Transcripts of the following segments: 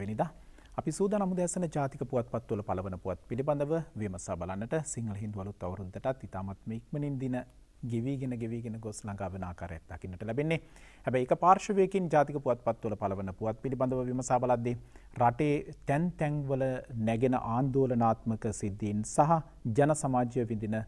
වෙනිදා අපි සූදානම් උදෑසන ජාතික පුවත්පත්වල පළවන පුවත් පිළිබඳව විමසා බලන්නට සිංහල හින්දු අලුත් අවුරුද්දටත් ඉතාමත්ම ඉක්මනින් දින ගෙවිගෙන ගෙවිගෙන ගොස් ළඟා වෙන ආකාරයක් දකින්නට ලැබෙන්නේ. හැබැයි එක පාර්ශවයකින් ජාතික පුවත්පත්වල පළවන පුවත් පිළිබඳව විමසා බලද්දී රටේ තැන් තැන්වල නැගෙන ආන්දෝලනාත්මක සිද්ධීන් සහ ජන සමාජය විඳින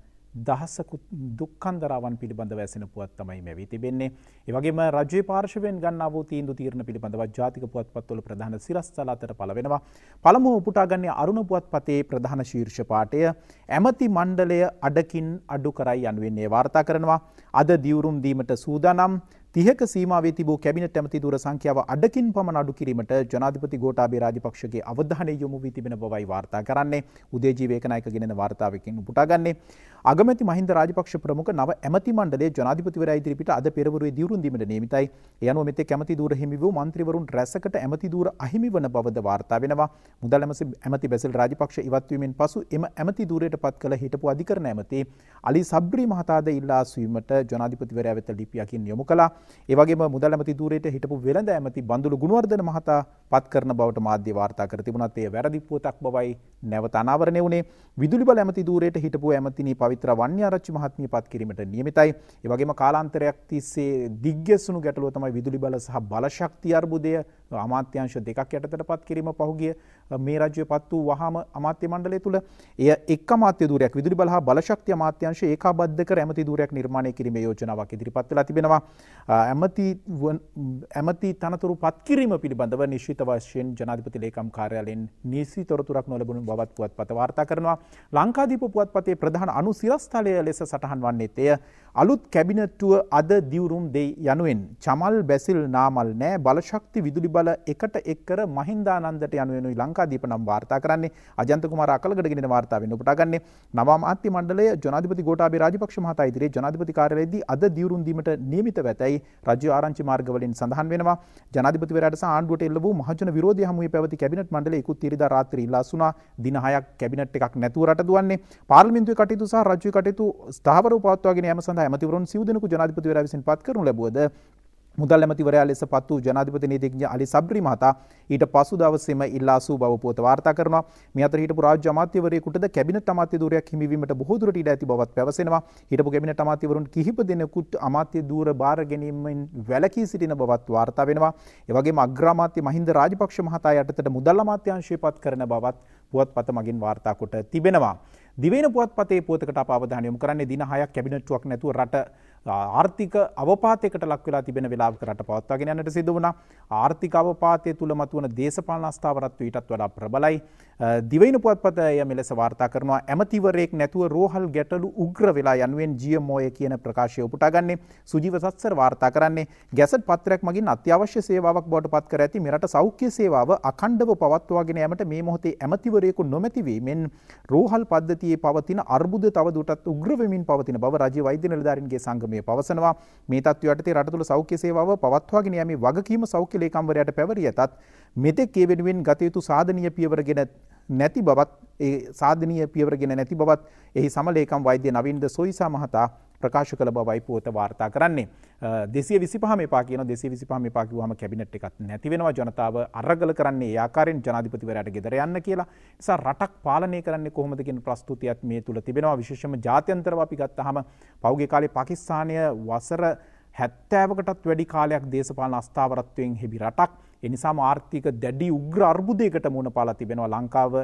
දහස්සකුත් දුක්කන්දරාවන් පිළිබඳ වැසෙන පුවත් තමයි මැවී තිබෙන්නේ. ඒවගේම රජ පාර්ශවෙන් ගන්නව තීන්දු තීරණ පිළිබඳව ජාතික පුවත්පත්වල ප්‍රධාන සිරස්තල අතර පලවෙනවා. පළමුව උපුටාගන්නේ අරුණ පුවත්පතේ ප්‍රධාන ශීර්ෂපාටය ඇමති මණ්ඩලය අඩකින් අඩු කරයි යනුවෙන්නේ වාර්තා කරනවා. අද දියවරුම් දීමට සූදානම් තිහක සීමාවේ තිබූ කැබිනට් ඇමතිවරු සංඛ්‍යාව අඩකින් පමණ අඩු කිරීමට ජනාධිපති ගෝඨාභය රාජපක්ෂගේ අවධානය යොමු වී තිබෙන බවයි වාර්තා කරන්නේ. උදේජී වේකනායක ගෙනෙන වාර්තාවකින් උපුටාගන්නේ. අගමැති මහින්ද රාජපක්ෂ ප්‍රමුඛ නව ඇමති මණ්ඩලයේ ජනාධිපතිවරයා ඉදිරිපිට අද පෙරවරුවේ දියුරුම් දීමට නියමිතයි. ඒ අනුව මෙතෙක් ඇමති ධූර හිමි වූ മന്ത്രിවරුන් රැසකට ඇමති ධූර අහිමි වන බවද වාර්තා වෙනවා. මුදල් ඇමති බැසිල් රාජපක්ෂ ඉවත් වීමෙන් පසු එම ඇමති ධූරයට පත් කළ හිටපු අධිකරණ ඇමති අලි සබ්රි මහතාද ඉල්ලා සිටීමට ජනාධිපතිවරයා වෙත ලිපියකින් යොමු කළා. ඒ වගේම මුදල් ඇමති ධූරයට හිටපු වෙළඳ ඇමති බඳුළු ගුණවර්ධන මහතා පත් කරන බවට මාධ්‍ය වාර්තා කර තිබුණත් ඒ වැරදි පුවතක් බවයි නැවත අනාවරණය වුණේ. විදුලි බල ඇමති ධූරයට හිටපු ඇමතිනි පවිත්‍ර වන්‍යාරච්චි මහත්මිය පත් කිරීමට නියමිතයි. ඒ වගේම කාලාන්තරයක් තිස්සේ දිග්ගැසුණු ගැටලුව තමයි විදුලි බල සහ බලශක්ති අර්බුදය අමාත්‍යංශ දෙකක් යටතට පත් කිරීම පහුගිය මේ රජය පත් වූ වහම අමාත්‍ය මණ්ඩලය තුළ එය එක් අමාත්‍ය දූරයක් විදුලි බල හා බලශක්තිය අමාත්‍යංශ ඒකාබද්ධ කර ඇමති දූරයක් නිර්මාණය කිරීමේ යෝජනාවක් ඉදිරිපත් වෙලා තිබෙනවා ඇමති තනතුරු පත්කිරීම පිළිබඳව නිශ්ිත වශයෙන් ජනාධිපති ලේකම් කාරයාලෙන් නිසි තොරතුරක් නොලබුණු බවත් පුවත් පත වාර්තා කරනවා ලංකාදීප පුවත් පතේ ප්‍රධාන අනු සිරස්ථලය ලෙස සටහන් වන්නේ තය අලුත් කැබිනට්ටුව අද දිවුරුම් දෙයි යනුවෙන් චමල් බැසිල් නාමල් නෑ බලශක්ති විදුලි බල එකට එක්කර මහින්දානන්දට යනුවෙනුයි ලංකාදීප නම් වාර්තා කරන්නේ අජන්තකුමාර අකලගටගෙන වාර්තාවෙන් උපටාගන්නේ නවාම අත්ති මණ්ඩලය ජනාධිපති ගෝටාබේ රාජපක්ෂ මහතා ඉදිරියේ ජනාධිපති කාර්යාලයේදී අද දිවුරුම් දීමට නියමිත වෙතයි බවයි රාජ්‍ය ආරංචි මාර්ගවලින් සඳහන් වෙනවා. ජනාධිපතිවරයාට සහ ආණ්ඩුවට එල්ල වූ මහජන විරෝධය හමුවේ පැවති කැබිනට් මණ්ඩලය 21 ඉරිදා රාත්‍රී ඉලාසුණා. දින 6ක් කැබිනට් එකක් නැතුව රට දුවන්නේ. පාර්ලිමේන්තුවේ කටයුතු සහ රාජ්‍ය කටයුතු ස්ථාවරව පවත්වාගෙන යාම සඳහා ඇමතිවරුන් සිව් දෙනෙකු ජනාධිපතිවරයා විසින් පත් කරනු ලැබුවද මුදල් ඇමතිවරයා ලෙස පත් වූ ජනාධිපති නීතිඥ අලි සබ්රි මහතා ඊට පසු දවසේම ඉල්ලාසූ බව පුවත වාර්තා කරනවා. මේ අතර හිටපු රාජ්‍ය අමාත්‍යවරයෙකුටද කැබිනට් අමාත්‍ය ධූරයක් හිමිවීමට බොහෝ දුරට ඉඩ ඇති බවත් පැවසෙනවා. හිටපු කැබිනට් අමාත්‍යවරුන් කිහිප දෙනෙකුට අමාත්‍ය ධූර බාර ගැනීමෙන් වැළකී සිටින බවත් වාර්තා වෙනවා. ඒ වගේම අග්‍රාමාත්‍ය මහින්ද රාජපක්ෂ මහතා යටතට මුදල් අමාත්‍යාංශය පත් කරන බවත් පුවත්පත මගින් වාර්තා කොට තිබෙනවා. දිවෙන පුවත්පතේ පුවතකට අප අවධානය යොමු කරන්නේ දින 6ක් කැබිනට්ටුවක් නැතුව රට ආර්ථික අවපාතයකට ලක් වෙලා තිබෙන වෙලාවක රට පවත්වාගෙන යන්නට සිදු වුණා. ආර්ථික අවපාතය තුල මතුවන දේශපාලන අස්ථාවරත්වය ඊටත් වඩා ප්‍රබලයි. දිවයින පුවත්පත එය මෙලෙස වාර්තා කරනවා. ඇමතිවරයෙක් නැතුව රෝහල් ගැටලු උග්‍ර වෙලා යනුවෙන් GMOය කියන ප්‍රකාශය උපුටාගන්නේ සුජීව සත්සර් වාර්තා කරන්නේ. ගැසට් පත්‍රයක් මගින් අත්‍යවශ්‍ය සේවාවක් බවට පත් කර ඇති මෙරට සෞඛ්‍ය සේවාව අඛණ්ඩව පවත්වාගෙන යාමට මේ මොහොතේ ඇමතිවරයෙකු නොමැති වීමෙන් රෝහල් පද්ධතියේ පවතින අර්බුද තවදුරටත් උග්‍ර වෙමින් පවතින බව රජයේ වෛද්‍ය නිලධාරීන්ගේ සංගම මේ පවසනවා මේ තත්ත්වය යටතේ රට තුළ සෞඛ්‍ය සේවාව පවත්වාගෙන යෑමේ වගකීම සෞඛ්‍ය ලේකම්වරයාට පැවරී ඇතත් මෙතෙක් ඒ වෙනුවෙන් ගත යුතු සාධනීය පියවර ගෙන නැති බවත් ඒ සාධනීය පියවරගෙන නැති බවත් එහි සමලේකම් වෛද්‍ය නවින්ද සොයිසා මහතා ප්‍රකාශ කළ බවයි පුවත වාර්තා කරන්නේ. දෙසිය විසිපහම පා කියන දෙසේ විසිපහම පාකිවහම කැබිනට් එකත් නැතිවෙනවා ජනතාව අරගල කරන්නේ ආකාරෙන් ජනාධිපතිවරයට ගෙදර යන්න කියලා නිසා රටක් පාලනය කරන්නේ කොහොමදකින් ප්‍රස්තුතියත් මේ තුළ තිබෙනවා විශේෂම ජාත්‍යන්තරව අපි ගත්තහම පෞගේ කාලේ පාකිස්ානය වසර හැත්තෑවකටත් වැඩි කාලයක් දේශපාලන අස්ථාවරත්වයෙන් හෙබි රටක්. එනිසා ආර්ථික දැඩි උග්‍ර අර්බුදයකට මුණ පාලා තිබෙනවා ලංකාව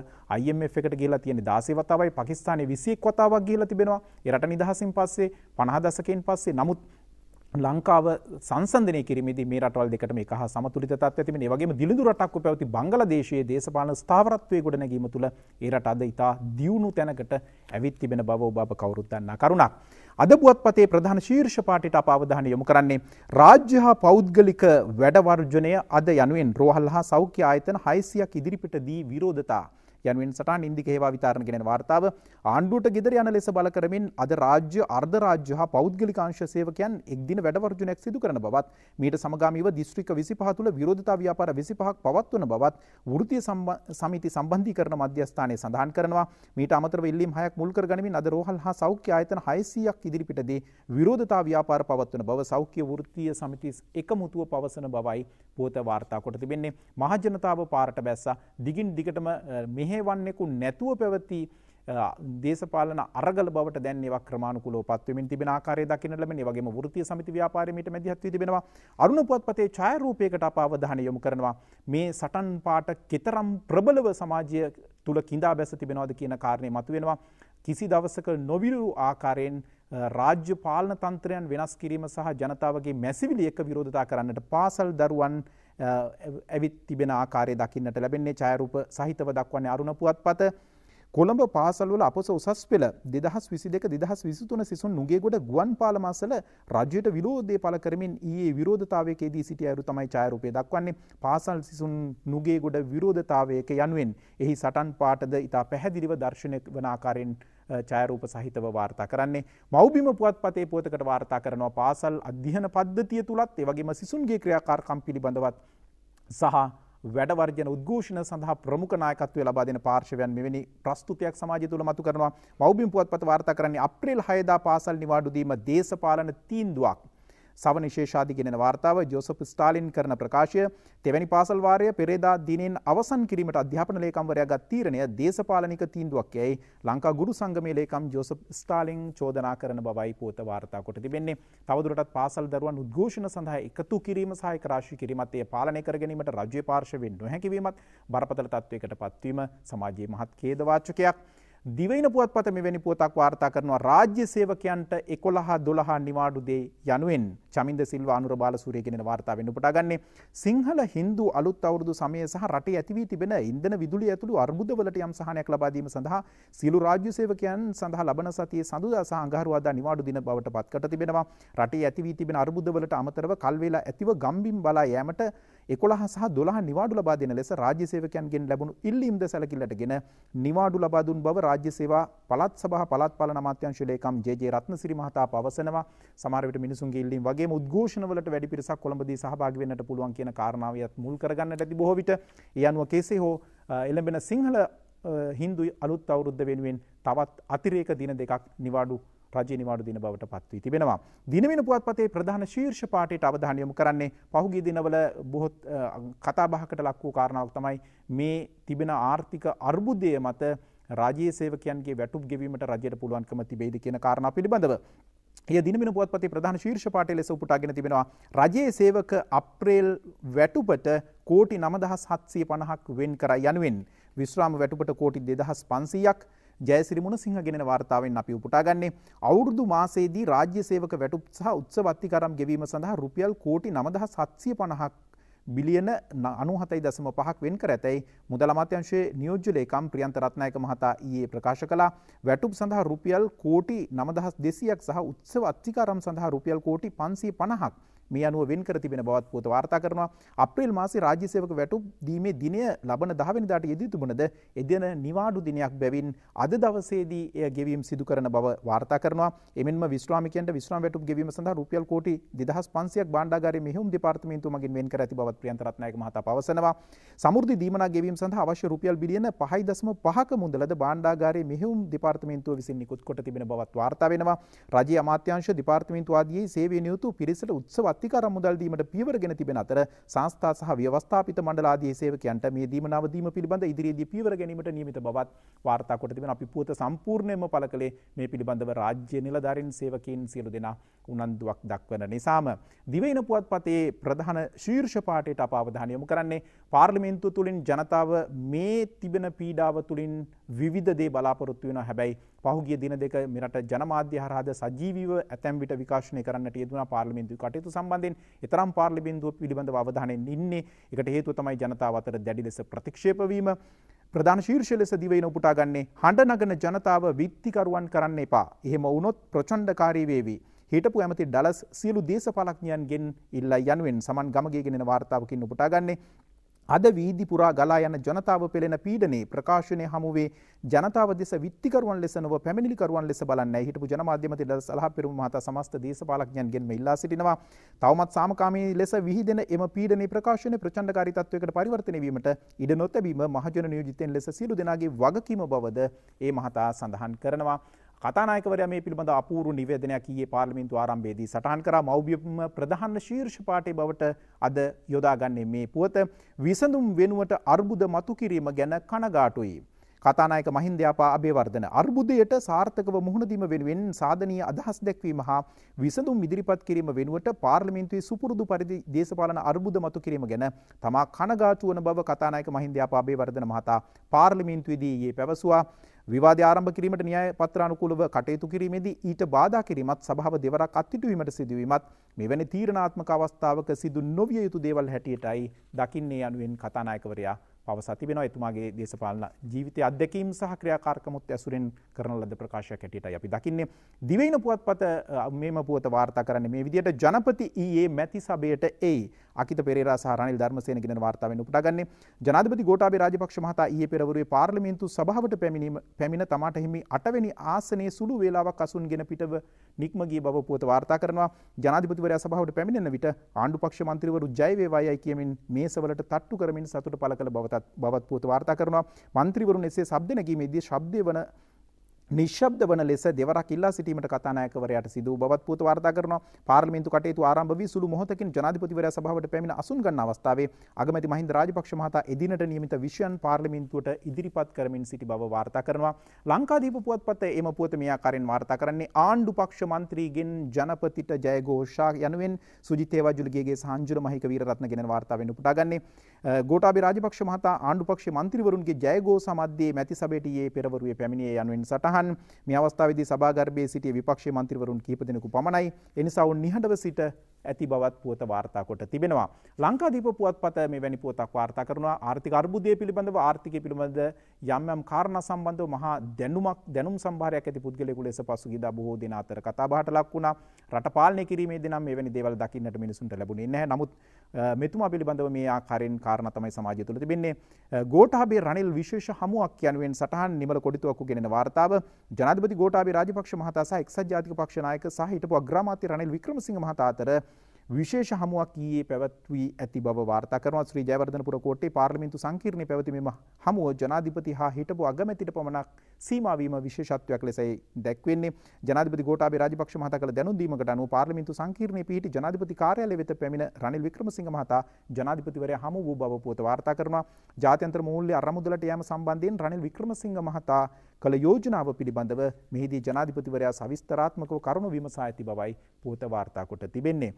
IMF එකට ගිහිලා තියෙන 16 වතාවයි පාකිස්තානයේ 21 වතාවක් ගිහිලා තිබෙනවා ඒ රට නිදහසින් පස්සේ 50 දශකයෙන් පස්සේ නමුත් ලංකාව සංසන්ධනය කිරීමේදී මේ රටවල් දෙකටම එක හා සමතුලිත තත්ත්වයක් තිබෙන. ඒ වගේම දිලිඳු රටක්ව පැවති බංගලාදේශයේ දේශපාලන ස්ථාවරත්වයේ ගොඩනැගීම තුළ ඒ රට අද ඉතා දියුණු තැනකට ඇවිත් තිබෙන බව ඔබ අප කවුරුත් දන්නා කරුණක්. අදබුවත්පතේ ප්‍රධාන ශීර්ෂ පාටිට අප අවධානය යොමු කරන්නේ රාජ්‍ය හා පෞද්ගලික වැඩවර්ජනය අද යනුවෙන් රෝහල් හා සෞඛ්‍ය ආයතන 600ක් ඉදිරිපිට දී විරෝධතා යනුවෙන් සටන් ඉන්දික හේවා විතාරණ ගෙනෙන වාර්තාව ආණ්ඩුවට ගෙදර යන ලෙස බල කරමින් අද රාජ්‍ය අර්ධ රාජ්‍ය හා පෞද්ගලික අංශ සේවකයන් එක් දින වැඩ වර්ජනයක් සිදු කරන බවත් මීට සමගාමීව දිස්ත්‍රික්ක 25 තුළ විරෝධතා ව්‍යාපාර 25ක් පවත්වන බවත් වෘත්තීය සමිති සම්බන්ධීකරණ මධ්‍යස්ථානයේ සඳහන් කරනවා මීට අමතරව ඉල්ලීම් හයක් මුල් කර ගනිමින් අද රෝහල් හා සෞඛ්‍ය ආයතන 600ක් ඉදිරිපිටදී විරෝධතා ව්‍යාපාර පවත්වන බව සෞඛ්‍ය වෘත්තීය සමිතිස් එකමුතුව පවසන බවයි පුවත වාර්තා කොට තිබෙන්නේ මහජනතාව පාරට බැස්සා දිගින් දිගටම මෙහෙ මෙහෙවන්නෙකු නැතුව පැවති දේශපාලන අරගල බවට දැන් ඒවා ක්‍රමානුකූලව පත්වෙමින් තිබෙන ආකාරය දකින්න ලැබෙනවා. ඒ වගේම වෘත්තීය සමිති ව්‍යාපාරයේට මැදිහත් වී තිබෙනවා. අරුණ පුවත්පතේ ඡායාරූපයකට අප අවධානය යොමු කරනවා. මේ සටන් පාට කතරම් ප්‍රබලව සමාජය තුල கிඳා බැස තිබෙනවද කියන කාරණේ මතුවෙනවා. කිසි දවසක නොවිරු ආකාරයෙන් රාජ්‍ය පාලන තන්ත්‍රයන් වෙනස් කිරීම සහ ජනතාවගේ මැසිවිලි එක්ක විරෝධතා කරන්නට පාසල් දරුවන් ඇවිත් තිබෙන ආකාරය දකින්නට ලැබෙන්නේ ඡායරූප සහිතව දක්වන්නේ අරුණ පුවත්පත කොළඹ පාසල්වල අපොස උසස් පෙළ දෙදහස් විසි දෙක දෙදහස් විසිතුන සිසුන් නුගේගොඩ ගුවන් පාලමසල රජයට විරෝධය පල කරමින් ඒ විරෝධතාවයකේදී සිටි අයුරු තමයි ඡායරූපය දක්වන්නේ පාසල් සිසුන් නුගේගොඩ විරෝධතාවයක යනුවෙන් එහි සටන් පාටද ඉතා පැහැදිලිව දර්ශනය වන ආකාරයෙන් චයරූප සහිතව වාර්තා කරන්නේ මෞබිම පුවත් පතේ පුවතකට වාර්තා කරනවා පාසල් අධ්‍යන පද්ධතිය තුළත් ඒවගේම සිසුන්ගේ ක්‍රියාකාරකම් පිළිබඳවත් සහ වැඩවර්ජන උද්ඝෝෂණ සඳහා ප්‍රමුඛනායකත්වය ලබා දෙන පාර්ශවයන් මෙවැනි ප්‍රස්තුතියක් සමාජය තුළ මතු කරනවා මෞබිම් පුවත්පත වාර්තා කරන්නේ අප්‍රේල් 6 දා පාසල් නිවාඩු දීම දේශපාලන තීන්දුවක් සවන ශේෂාධි ගෙනෙන වාර්තාව ජෝසප් ස්ටාලින් කරන ප්‍රකාශය තෙවැනි පාසල්වාරය පෙරේදා දිනෙන් අවසන් කිරීමට අධ්‍යාපන ලේකම්වරයා ගත් තීරණය දේශපාලනික තීන්දුවක් යැයි ලංකා ගුරු සංගමේ ලේකම් ජෝසප් ස්ටාලින් චෝදනා කරන බවයි පෝත වාර්තා කොට තිබෙන්නේ. තවදුරටත් පාසල් දරුවන් උද්ඝෝෂණ සඳහා එකතු කිරීම සහ ඒකරාශී කිරීමත් එය පාලනය කර ගැනීමට රජයේ පාර්ශවයෙන් නොහැකි වීමත් බරපතල තත්වයකට පත්වීම සමාජයේ මහත් ඛේදවාචකයක්. දිවයින පුවත්පත මෙවැනි පුවතක් වාර්තා කරනවා රාජ්‍ය සේවකයන්ට 11 12 නිවාඩු දේ යනුවෙන් චමින්ද සිල්වා අනුර බාලසූරිය කියන වාර්තාවෙන් උපුටාගන්නේ සිංහල Hindu අලුත් අවුරුදු සමය සහ රටේ ඇති වී තිබෙන ඉන්ධන විදුලිය ඇතුළු අර්බුදවලට යම් සහනයක් ලබා දීම සඳහා සියලු රාජ්‍ය සේවකයන් සඳහා ලබන සතියේ සඳුදා සහ අඟහරුවාදා නිවාඩු දින බවට පත්කට තිබෙනවා රටේ ඇති වී තිබෙන අර්බුදවලට අමතරව කල් වේලා ඇතිව ගම්බිම් බලා යෑමට එකොළහ සහ දොළහ නිවාඩු ලබා දෙන ලෙස රාජ්‍ය සේවකයන්ගෙන් ලැබුණු ඉල්ලීම්ද සැලකිල්ලට ගෙන නිවාඩු ලබා දුන් බව රාජ්‍ය සේවා පළත් සභා පළත් පාලන අමාත්‍යංශ ලේකම් ජේ.ජේ. රත්නසිරි මහතා පවසනවා. සමහර විට මිනිසුන්ගේ ඉල්ලීම් වගේම උද්ඝෝෂණවලට වැඩි පිරිසක් කොළඹදී සහභාගී වෙන්නට පුළුවන් කියන කාරණාවියත් මුල් කරගන්නට ඇති බොහෝ විට. ඒ අනුව කෙසේ හෝ එළඹෙන සිංහල හින්දු අලුත් අවුරුද්ධ වෙනුවෙන් තවත් අතිරේක දින දෙකක් නිවාඩු රජ නිවාඩු දින බවට පත්වී තිබෙනවා. දිනවෙන පුවත්පතේ ප්‍රධාන ශීර්ෂ පාටයට අවධානය යොමු කරන්නේ පහුගිය දිනවල බොහොත් කතාබහකට ලක් වූ කාරණාවක් තමයි මේ තිබෙන ආර්ථික අර්බුදය මත රාජයේ සේවකයන්ගේ වැටුප් ගෙවීමට රජයට පුළුවන්කම තිබේද කියන කාරණා පිළිබඳව එය දිනමින පුවත්පතේ ප්‍රධාන ශීර්ෂ පාඨය ලෙස උපුටාගෙන තිබෙනවා රජයේ සේවක අප්‍රේල් වැටුපට කෝටි 9750ක් වෙන් කර යනුවෙන් විශ්‍රාම වැටුපට කෝටි දෙදහස් පන්සීයක් ජයසිරිමුණ සිංහගෙන වාර්තාවෙන් අපි උපටාගන්නේ අවුරුදු මාසේදී රාජ්‍ය සේවක වැටුප් සහ උත්සවත්ති කරම් ගෙවීම සඳහා රුපියල් කෝටි නමදහ සත්සිය පණහක් බිලියන අනුහතයි දසම පහක් වෙන් කර ඇතැයි මුදල අමාත්‍යංශයේ නියෝජ්ජලේකම් ප්‍රියන්තරත්නායක මහතා ඊයේ ප්‍රකාශ කළා වැටුප් සඳහා රුපියල් කෝටි නමදහස් දෙසියක් සහ උත්සව අත්තිකාරම් සඳහා රුපියල් කෝටි පන්සී පණහක් මේ අනුව වෙන් කර තිබෙන බවත් පුවත වාර්තා කරනවා. අප්‍රේල් මාසේ රාජ්‍ය සේවක වැටුප් දීමේ දිනය ලබන 10 වෙනිදාට යෙදී තිබුණද එදින නිවාඩු දිනයක් බැවින් අද දවසේදී එය ගෙවීම සිදු කරන බව වාර්තා කරනවා. එමෙන්ම විශ්‍රාමිකයන්ට විශ්‍රාම වැටුප් ගෙවීම සඳහා රුපියල් කෝටි 2500ක් බාණ්ඩාගාරයේ මෙහෙයුම් දෙපාර්තමේන්තුව මගින් වෙන් කර ඇති බවත් ප්‍රියන්ත රත්නායක මහතා පවසනවා. සමෘද්ධි දීමනා ගෙවීම සඳහා අවශ්‍ය රුපියල් බිලියන 5.5ක මුදලද බාණ්ඩාගාරයේ මෙහෙයුම් දෙපාර්තමේන්තුව විසින් නිකුත් කොට තිබෙන බවත් වාර්තා වෙනවා. රජයේ අමාත්‍යාංශ දෙපාර්තමේන්තුව ආදී සේවය නියුතු පිරිසට උත්සව අත්තිකාර මුදල් දීමට පියවර ගෙන තිබෙන අතර සංස්ථා සහ ව්‍යවස්ථාපිත මණ්ඩලාදී සේවකයන්ට මේ දීම නවදීම පිළිබඳ ඉදිරියේදී පියවර ගැනීමට නියමිත බවත් වාර්තා කොට තිබෙන අපි පුවත සම්පූර්ණයෙන්ම පළ කළේ මේ පිළිබඳව රාජ්‍ය නිලධාරීන් සේවකයන් සියලු දෙනා උනන්දුවක් දක්වන නිසාම දිවයින පුවත්පතේ ප්‍රධාන ශීර්ෂ පාඨයට අප අවධානය යොමු කරන්නේ පාර්ලිමේන්තුව තුලින් ජනතාව මේ තිබෙන පීඩාව තුලින් විවිධ දේ බලාපොරොත්තු වෙනවා හැබැයි පහුගිය දින දෙක මෙරට ජනමාධ්‍ය හරහාද සජීවීව ඇතැම් විට විකාශනය කරන්නට යෙදුණා පාර්ලිමේන්තුවේ කටයුතු සම්බන්ධයෙන් එතරම් පාර්ලිමේන්තුව පිළිබඳව අවධානයෙන් ඉන්නේ. ඒකට හේතුව තමයි ජනතාව අතර දැඩි ලෙස ප්‍රතික්ෂේප වීම. ප්‍රධාන ශීර්ෂ ලෙස දිවයින උපුටා ගන්නේ හඬ නගන ජනතාව විත්තිකරුවන් කරන්න එපා. එහෙම වුණොත් ප්‍රචණ්ඩකාරී වේවි. හිටපු ඇමති ඩලස් සියලු දේශපාලඥයන්ගෙන් ඉල්ලා යනුවෙන් සමන් ගමගේගෙනෙන වාර්තාවකින් උපුටා ගන්නේ අද වීදි පුරා ගලා යන ජනතාව පෙළෙන පීඩනයේ ප්‍රකාශනය හමුවේ ජනතාව දෙස විත්තිකරුවන් ලෙස නොව පැමිණිලිකරුවන් ලෙස බලන්නේ හිටපු ජනමාධ්‍යම තිල සලහ පෙරමු මහතා සමස්ත දේශපාලඥයන්ගෙන් ඉල්ලා සිටිනවා තවමත් සාමකාමී ලෙස විහිදෙන එම පීඩනයේ ප්‍රකාශනය ප්‍රචණ්ඩකාරී තත්වයකට පරිවර්තනය වීමට ඉඩ නොතැබීම මහජන නියෝජිතයන් ලෙස සියලු දෙනාගේ වගකීම බවද ඒ මහතා සඳහන් කරනවා කතානායකවරයා මේ පිළිබඳ අපූරු නිවේදනයක් ඊයේ පාර්ලිමේන්තු ආරම්භයේදී සටහන් කරා මව්බියම ප්‍රධාන ශීර්ෂ පාඨයේ බවට අද යොදාගන්නේ මේ පුවත විසඳුම් වෙනුවට අර්බුද මතු කිරීම ගැන කනගාටුයි. කතානායක මහින්දයාපා අභේවර්ධන අර්බුදයට සාර්ථකව මුහුණදීම වෙනුවෙන් සාධනීය අදහස් දැක්වීම හා විසඳුම් ඉදිරිපත් කිරීම වෙනුවට පාර්ලිමේන්තුවේ සුපුරුදු පරිදි දේශපාලන අර්බුද මතු කිරීම ගැන තමා කනගාටු වන බව කතානායක මහින්දයාපා අභේවර්ධන මහතා පාර්ලිමේන්තුවේදී ඊයේ පැවසුවා විවාද ආරම්භ කිරීමට න්‍යාය පත්‍රානුකූලව කටයුතු කිරීමේදී ඊට බාධා කිරීමත් සභාව දෙවරක් අත්හිටුවීමට සිදුවීමත් මෙවැනි තීරණාත්මක අවස්ථාවක සිදු නොවිය යුතු දේවල් හැටියටයි දකින්නේ යනුවෙන් කතානායකවරයා පවසා තිබෙනවා එතුමාගේ දේශපාලන ජීවිතය අධ්‍යක්ීම් සහ ක්‍රියාකාරකමුත් ඇසුරෙන් කරන ලද ප්‍රකාශයක් හැටියටයි අපි දකින්නේ දිවයින පුවත්පත මේම පුවත වාර්තා කරන්නේ මේ විදියට ජනපති ඊයේ මැති සභයට එයි අකිත පෙරේරා සහ රනිල් ධර්මසේන ගෙන වාර්තාවෙන් උපුටාගන්නේ ජනාධිපති ගෝඨාභය රාජපක්ෂ මහතා ඊයේ පෙරවරුවේ පාර්ලිමේන්තු සභාවට පැමිණීම පැමිණ තමාට හිමි 8 වෙනි ආසනයේ සුළු වේලාවක් අසුන්ගෙන පිටව නික්ම ගිය බව පුවත වාර්තා කරනවා ජනාධිපතිවරයා සභාවට පැමිණෙන විට ආණ්ඩු පක්ෂ මන්ත්‍රීවරු ජය වේවායි කියමින් මේසවලට තට්ටු කරමින් සතුට පළ කළ බව බවත් පූත වාර්තා කරනවා. මන්ත්‍රීවරුන් එසේ શબ્ද නැගීමේදී ශබ්දය වන නිශ්බ්ද වන ලෙස දෙවරක් ඉල්ලා සිටීමට කතානායකවරයාට සිදු බවත් පූත වාර්තා කරනවා පාර්ලිමේන්තු කටයුතු ආරම්භ වී සුළු මොහොතකින් ජනාධිපතිවරයා සභාවට පැමිණ අසුන් ගන්න අවස්ථාවේ අගමැති මහින්ද රාජපක්ෂ මහතා එදිනට නියමිත විෂයන් පාර්ලිමේන්තුවට ඉදිරිපත් කරමින් සිටි බව වාර්තා කරනවා ලංකාදීප පුවත්පත එම පුවත මේ ආකාරයෙන් වාර්තා කරන්නේ ආණ්ඩු පක්ෂ මන්ත්‍රීගෙන් ජනපතිට ජයഘോഷා යනුවෙන් සුජිත් හේවාජුලිගේගේ සංජුල මහික වීරරත්න ගෙනෙන වාර්තාවෙන් උපුටාගන්නේ ගෝඨාභය රාජපක්ෂ මහතා ආණ්ඩු පක්ෂ මන්ත්‍රීවරුන්ගේ ජයഘോഷා මැද්දේ මැති සභයට ඊයේ පෙරවරුවේ පැමිණියේ යනුවෙන් සටහන් සඳහන් මේ අවස්ථාවේදී සභාගර්භයේ සිටිය විපක්ෂ මන්ත්‍රීවරුන් කීප දෙනෙකු පමණයි එනිසා උන් නිහඬව සිට ඇති බවත් පුවත වාර්තා කොට තිබෙනවා. ලංකාදීප පුවත්පත මේ වැනි පුවතක් වාර්තා කරනවා ආර්ථික අර්බුදය පිළිබඳව ආර්ථිකය පිළිබඳ යම් යම් කාරණා සම්බන්ධව මහා දැනුමක් දැනුම් සම්භාරයක් ඇති පුද්ගලයෙකු ලෙස පසුගියදා බොහෝ දින අතර කතා බහට ලක් වුණා. රට පාලනය කිරීමේදී නම් මෙවැනි දේවල් දකින්නට මිනිසුන්ට ලැබුණේ නැහැ. නමුත් මෙතුමා පිළිබඳව මේ ආකාරයෙන් කාරණා තමයි සමාජය තුළ තිබෙන්නේ. ගෝඨාභය රනිල් විශේෂ හමුවක් යනුවෙන් සටහන් නිමල කොඩිතුවක්කු ගෙනෙන වාර්තාව ජනාධිපති ගෝඨාභය රාජපක්ෂ මහතා සහ එක්සත් ජාතික පක්ෂ නායක සහ හිටපු අග්‍රාමාත්‍ය රනිල් වික්‍රමසිංහ මහතා අතර විශේෂ හමුවක් ඊයේ පැවැත්වී ඇති බව වාර්තා කරනවා ශ්‍රී ජයවර්ධනපුර කෝට්ටේ පාර්ලිමේන්තු සංකීර්ණයේ පැවති මෙම හමුව ජනාධිපති හා හිටපු අගමැතිට පමණක් සීමා වීම විශේෂත්වයක් ලෙසයි දැක්වෙන්නේ ජනාධිපති ගෝඨාභය රාජපක්ෂ මහතා කළ දැනුම් දීමකට අනුව පාර්ලිමේන්තු සංකීර්ණයේ පිහිටි ජනාධිපති කාර්යාලය වෙත පැමිණ රනිල් වික්‍රමසිංහ මහතා ජනාධිපතිවරයා හමු වූ බව පුවත වාර්තා කරනවා ජාත්‍යන්තර මූල්‍ය අරමුදලට යාම සම්බන්ධයෙන් රනිල් වික්‍රමසිංහ මහතා කළ යෝජනාව පිළිබඳව මෙහිදී ජනාධිපතිවරයා සවිස්තරාත්මකව කරුණු විමසා ඇති බවයි පූත වාර්තා කොට තිබෙන්නේ.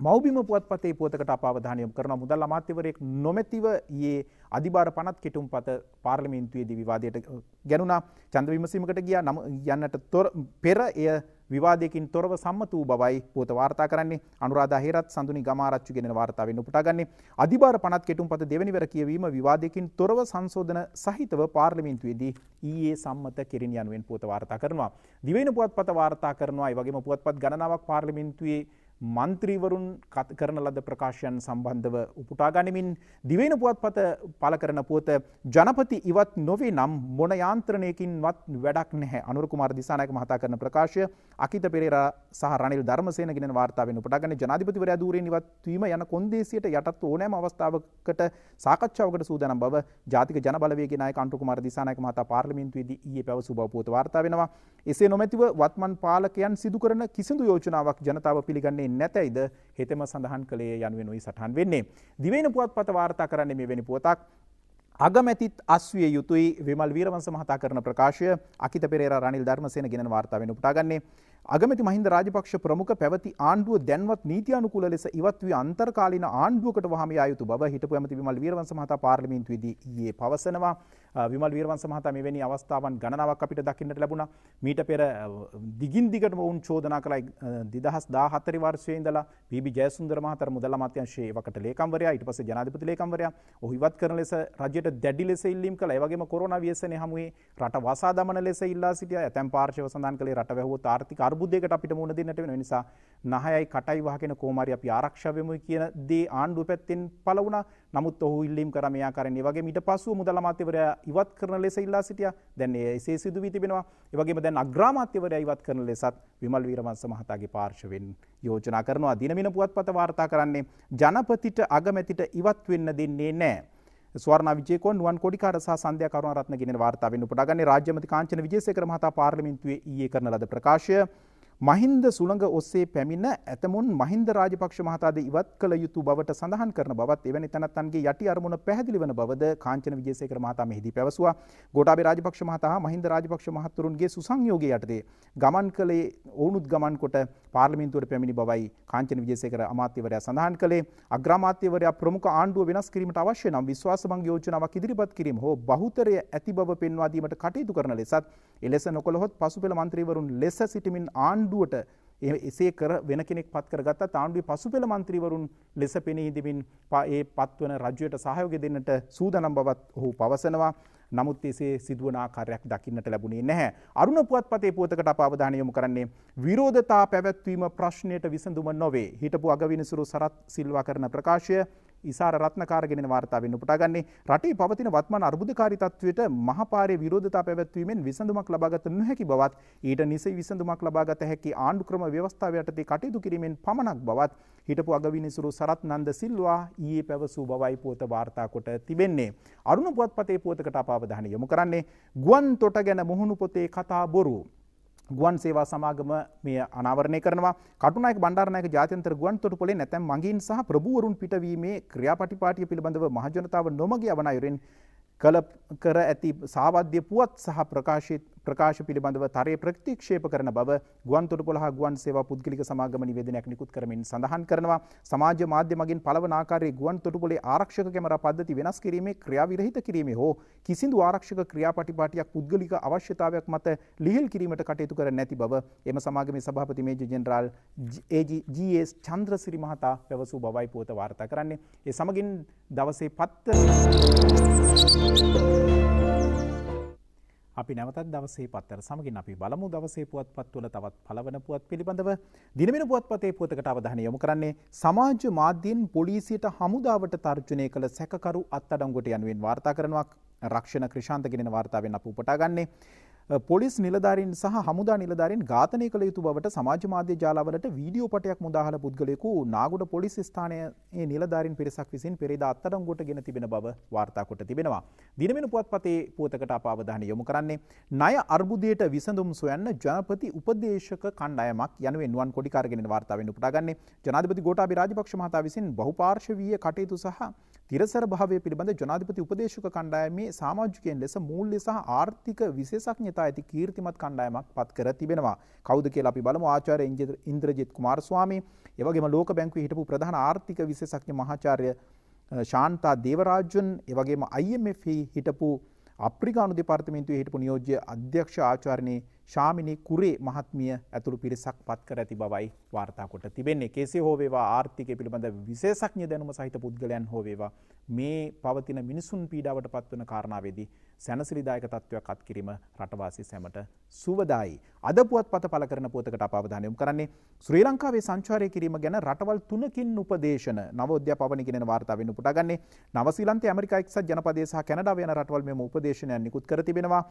මෞබිම පුවත්පතේ පුවතකට අපාවධානයම් කරන මුදල් අමාත්‍යවරයෙක් නොමැතිව ඒ අධිබාර පනත් කෙටුම් පත පාර්ලිමින්තුයේදී විවාදයට ගැනුණා චන්ද විමසීමකට ගියා නම් යන්නට තොර පෙර එය විවාදයකින් තොරව සම්මත වූ බවයි පුවත වාර්තා කරන්නේ අනුරාධා හේරත් සඳුනි ගමාරච්චු ගෙනෙන වර්තාවෙන් උපුටාගන්නේ අධිබාර පනත් කෙටුම් පත දෙවැනිවර කියවීම විවාදයකින් තොරව සංශෝධන සහිතව පාර්ලිමින්තුවේදී ඊයේ සම්මත කෙරින් යනුවෙන් පුවත වාර්තා කරනවා දිවෙන පුවත්පත වාර්තා කරනවා ඒ වගේම පුවත්පත් ගණනාවක් පාර්ලිමින්තුවේ මන්ත්‍රීවරුන් කරන ලද ප්‍රකාශයන් සම්බන්ධව උපුටා ගනිමින් දිවෙන පුවත්පත පළ කරන පුවත ජනපති ඉවත් නොවේ නම් මොන යාන්ත්‍රණයකින්වත් වැඩක් නැහැ අනුර කුමාර දිසානායක මහතා කරන ප්‍රකාශය අකිත පෙරේරා සහ රනිල් ධර්මසේන ගෙනෙන වාර්තාවෙන් උපුටාගෙන ජනාධිපතිවරයා ධූරයෙන් ඉවත් වීම යන කොන්දේසියට යටත් ඕනෑම අවස්ථාවකට සාකච්ඡාවකට සූදානම් බව ජාතික ජනබලවේගයේ නායක අනුර කුමාර දිසානායක මහතා පාර්ලිමේන්තුවේදී ඊයේ පැවසු බව පුවත වාර්තා වෙනවා එසේ නොමැතිව වත්මන් පාලකයන් සිදු කරන කිසිදු යෝජනාවක් ජනතාව පිළිගන්නේ එන්න ඇතැයිද හෙතම සඳහන් කළේ යනුවෙනුයි සටහන් වෙන්නේ. දිවෙන පුවත් පත වාර්තා කරන්න මේ වෙනි පුවතක් අගමැතිත් අස්විය යුතුයි විමල් වීරවන්ස මහතා කරන ප්‍රකාශය අකිත පෙරේර රනිල් ධර්මසේන ගෙනන වාර්තාවෙන් උපුටාගන්නේ අගමැති මහින්ද රාජපක්ෂ ප්‍රමුඛ පැවති ආණ්ඩුව දැන්වත් නීතියානුකූල ලෙස ඉවත් වී අන්තර්කාලීන ආණ්ඩුවකට වහම යා යුතු බව හිටපු ඇමති විමල් වීරවන්ස මහතා පාර්ලිමේන්තුවේදී ඊයේ පවසනවා විමල් වීරවන්ස මහතා මෙවැනි අවස්ථාවන් ගණනාවක් අපිට දකින්නට ලැබුණා. මීට පෙර දිගින් දිගටම වුන් චෝදනා කළයි 2014 වර්ෂයේ ඉඳලා පීබී ජයසුන්දර මහතා මුදල් අමාත්‍යාංශයේ වකට ලේකම්වරයා ඊට පස්සේ ජනාධිපති ලේකම්වරයා ඔහු ඉවත් කරන ලෙස රජයට දැඩි ලෙස ඉල්ලීම් කළා. ඒ වගේම කොරෝනා ව්‍යසනය හමුවේ රට වසා දමන ලෙස ඉල්ලා සිටියා. ඇතැම් පාර්ශව සඳහන් කළේ රට වැහුවොත් ආර්ථික අර්බුදයකට අපිට මුහුණ දෙන්නට වෙන නිසා 9යි කටයි වහගෙන කොහොම හරි අපි ආරක්ෂා වෙමුයි කියන දේ ආණ්ඩුව පැත්තෙන් පළ වුණා. නමුත් ඔහු ඉල්ලීම් කර මෙයා කරන්නේ වගේ ඊට පසුව මුදල් අමාත්‍යවරයා ඉවත් කරන ලෙස ඉල්ලා සිටියා. දැන් එසේ සිදු වී තිබෙනවා. ඒ වගේම දැන් අග්‍රාමාත්‍යවරයා ඉවත් කරන ලෙසත් විමල් වීරවංශ මහතාගේ පාර්ශවෙන් යෝජනා කරනවා. දිනමින පුවත්පත වාර්තා කරන්නේ ජනපතිට අගමැතිට ඉවත් වෙන්න දෙන්නේ නැහැ. ස්වර්ණ විජේකෝ නුවන් කොඩිකාර සහ සන්ධ්‍යා කරුණාරත්න ගෙනෙන වාර්තාවෙන් උපුටාගන්නේ රාජ්‍යමති කාංචන විජේසේකර මහතා පාර්ලිමේන්තුවේ ඊයේ කරන ලද ප්‍රකාශය මහින්ද සුළඟ ඔස්සේ පැමිණ ඇතමුන් මහින්ද රාජපක්ෂ මහතාද ඉවත් කළ යුතු බවට සඳහන් කරන බවත් එවැනි තැනත්තන්ගේ යටි අරමුණ පැහැදිලි වන බවද කාංචන විජේසේකර මහතා මෙහිදී පැවසුවා. ගෝඨාභය රාජපක්ෂ මහතා මහින්ද රාජපක්ෂ මහතුරුන්ගේ සුසංයෝගය යටතේ ගමන් කළේ ඔවුනුත් ගමන් කොට පාර්ලිමේන්තුවට පැමිණි බවයි කාංචන විජේසේකර අමාත්‍යවරයා සඳහන් කළේ. අග්‍රාමාත්‍යවරයා ප්‍රමුඛ ආණ්ඩුව වෙනස් කිරීමට අවශ්‍ය නම් විශ්වාස භංග යෝජනාවක් ඉදිරිපත් කිරීම හෝ බහුතරය ඇති බව පෙන්වා දීමට කටයුතු කරන ලෙසත් එලෙස නොකොළොත් පසුපෙළ මන්ත්‍රීවරුන් ලෙස සිටිමින් ආණ්ඩුවට එසේ කර වෙන කෙනෙක් පත් කරගත්තා තාණ්ඩුව පසුපෙළ මන්ත්‍රීවරුන් ලෙස පෙනීදිමින් ඒ පත්වන රජ්‍යයට සහයෝග දෙන්නට සූදනම් බවත් ඔහු පවසනවා. නමුත් එසේ සිදුවනාකාරයක් දකින්නට ලැබුණේ නැහැ. අරුණ පුවත් පතේ පුවතකට අපාවධානයොමු කරන්නේ. විරෝධතා පැවැත්වීම ප්‍රශ්නයට විසඳුම නොවේ. හිටපු අගවිනිසුරු සරත් සිල්වා කරන ප්‍රකාශය ඉසාර රත්නකාරගෙන වාර්තාවෙන් උපටාගන්නේ රටේ පවතින වත්මන් අර්බුදකාරී තත්වයට මහපාරේ විරෝධතා පැවැත්වීමෙන් විසඳුමක් ලබාගත නොහැකි බවත් ඊට නිසයි විසඳුමක් ලබාගත හැකි ආණ්ඩු ක්‍රම ව්‍යවස්ථාව යටතේ කටයුතු කිරීමෙන් පමණක් බවත් හිටපු අගවිනිසුරු සරත් නන්ද සිල්වා ඊයේ පැවසූ බවයි පුවත වාර්තා කොට තිබෙන්නේ. අරුණ පුවත්පතේ පුවතකට අපාවධානය යොමු කරන්නේ ගුවන් තොට ගැන මුහුණු පොතේ කතා බොරු ගුවන් සේවා සමාගම මේ අනාවරණය කරනවා කටුනායක බණ්ඩාරනායක ජාත්‍යන්තර ගුවන් තොටුපළේ නැතැම් මඟීන් සහ ප්‍රභූවරුන් පිටවීමේ ක්‍රියාපටිපාටිය පිළිබඳව මහජනතාව නොමග යවන අයුරින් කළ කර ඇති සාවද්‍ය පුවත් සහ ප්‍රකාශිත ප්‍රකාශ පිළිබඳව තරය ප්‍රතික්ෂේප කරන බව ගුවන්තොටුපොළ හා ගුවන් සේවා පුද්ගලික සමාගම නිවේදනයක් නිකුත් කරමින් සඳහන් කරනවා සමාජ මාධ්‍ය මගින් පළවන ආකාරයේ ගුවන්තොටුපොළේ ආරක්ෂක කැමරා පද්ධති වෙනස් කිරීමේ ක්‍රියාවිරහිත කිරීමේ හෝ කිසිදු ආරක්ෂක ක්‍රියාපටිපාටියක් පුද්ගලික අවශ්‍යතාවයක් මත ලිහිල් කිරීමට කටයුතු කර නැති බව එම සමාගමේ සභාපති මේජර් ජෙනරාල් ජීඑස් චන්ද්‍රසිරි මහතා පැවසූ බවයි පුවත වාර්තා කරන්නේ. ඒ සමගින් දවසේ 7 අපි නැවතත් දවසේ පත්තර සමගින් අපි බලමු දවසේ පුවත්පත් වල තවත් පළවන පුවත් පිළිබඳව දිනමෙන පුවත්පතේ පුවතකට අවධානය යොමු කරන්නේ සමාජ මාධ්‍යයෙන් පොලිසියට හමුදාවට තර්ජනය කළ සැකකරු අත්අඩංගුවට යනුවෙන් වාර්තා කරනවා රක්ෂණ ක්‍රිෂාන්ත ගෙනෙන වාර්තාවෙන් අප උපටා ගන්නේ පොලිස් නිලධාරින් සහ හමුදා නිලධාරින් ඝාතනය කළ යුතු බවට සමාජ මාධ්‍ය ජාලවලට වීඩියෝ පටයක් මුදාහල පුද්ගලයෙකු නාගොඩ පොලිස් ස්ථානයේ නිලධාරින් පිරිසක් විසින් පෙරේදා අත්අඩංගුවට ගෙන තිබෙන බව වාර්තා කොට තිබෙනවා. දිනමෙන පුවත්පතේ පුවතකට අප අවධානය යොමු කරන්නේ ණය අර්බුදයට විසඳුම් සොයන්න ජනපති උපදේශක කණ්ඩායමක් යනුවෙන් නුවන් කොඩි කාර්ගෙනෙන වාර්තාවෙන් උපුටා ගන්නේ ජනාධිපති ගෝඨාභය රාජපක්ෂ මහතා විසින් බහුපාර්ශවීය කටයුතු සහ තිරසර භාවය පිළිබඳ ජනාධිපති උපදේශක කණ්ඩායමේ සාමාජිකයෙන් ලෙස මූල්‍ය සහ ආර්ථික විශේෂඥතා ඇති කීර්තිමත් කණ්ඩායමක් පත් කර තිබෙනවා. කවුද කියලා අපි බලමු ආචාර්ය ඉන්ද්‍රජිත් කුමාරස්වාමී, ඒ වගේම ලෝක බැංකුවේ හිටපු ප්‍රධාන ආර්ථික විශේෂඥ මහාචාර්ය ශාන්තා දේවරාජන්, ඒ වගේම IMF හිටපු අප්‍රිකානු දෙපාර්තමේන්තුවේ හිටපු නියෝජ්‍ය අධ්‍යක්ෂ ආචාර්යනී ශාමිනී කුරේ මහත්මිය ඇතුළු පිරිසක් පත් කර ඇති බවයි වාර්තා කොට තිබෙන්නේ. කෙසේ හෝ වේවා ආර්ථිකය පිළිබඳ විශේෂඥ දැනුම සහිත පුද්ගලයන් හෝ වේවා මේ පවතින මිනිසුන් පීඩාවට පත්වන කාරණාවේදී සැනසිරිදායක තත්ත්වයක් අත්කිරීම රටවාසී සැමට සුවදායි. අද පුවත් පත පල කරන පෝතකට අපාවධානයම් කරන්නේ ශ්‍රී ලංකාවේ සංචාරය කිරීම ගැන රටවල් තුනකින් උපදේශන නවෝද්‍ය පවනිගෙන වාර්තාවෙන් උපටගන්නේ නවසිලන්ත ඇමරිකා එක්සත් ජනපදේ සහ කැනඩාව යන රටවල් මෙම උපදේශනයන් නිකුත් කර තිබෙනවා.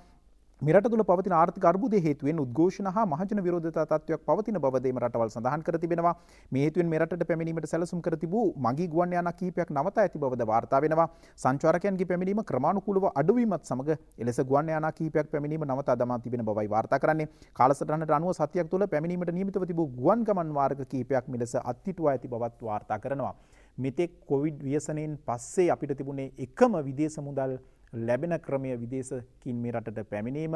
මිරට තුළ පවතින ආර්ථික අර්බුදය හේතුවෙන් උද්ඝෝෂණ හා මහජන විරෝධතා තත්ත්වයක් පවතින බවදේම රටවල් සඳහන් කර තිබෙනවා. මේ හේතුවෙන් මෙරටට පැමිණීමට සැලසුම් කර තිබූ මගී ගුවන් යානා කිහිපයක් නවතා ඇති බවද වාර්තා වෙනවා. සංචාරකයන්ගේ පැමිණීම ක්‍රමානුකූලව අඩුවීමත් සමග එලෙස ගුවන් යානා කිහිපයක් පැමිණීම නවතා දමා තිබෙන බවයි වාර්තා කරන්නේ. කාලසටහනට අනුව සතියක් තුළ පැමිණීමට නියමිතව තිබූ ගුවන් ගමන් මාර්ග කිහිපයක් මෙලෙස අත්හිටුවා ඇති බවත් වාර්තා කරනවා. මෙතෙක් කොවිඩ් ව්‍යසනයෙන් පස්සේ අපිට තිබුණේ එකම විදේශ මුදල් ලැබෙන ක්‍රමය විදේශකින් මේ රටට පැමිණීම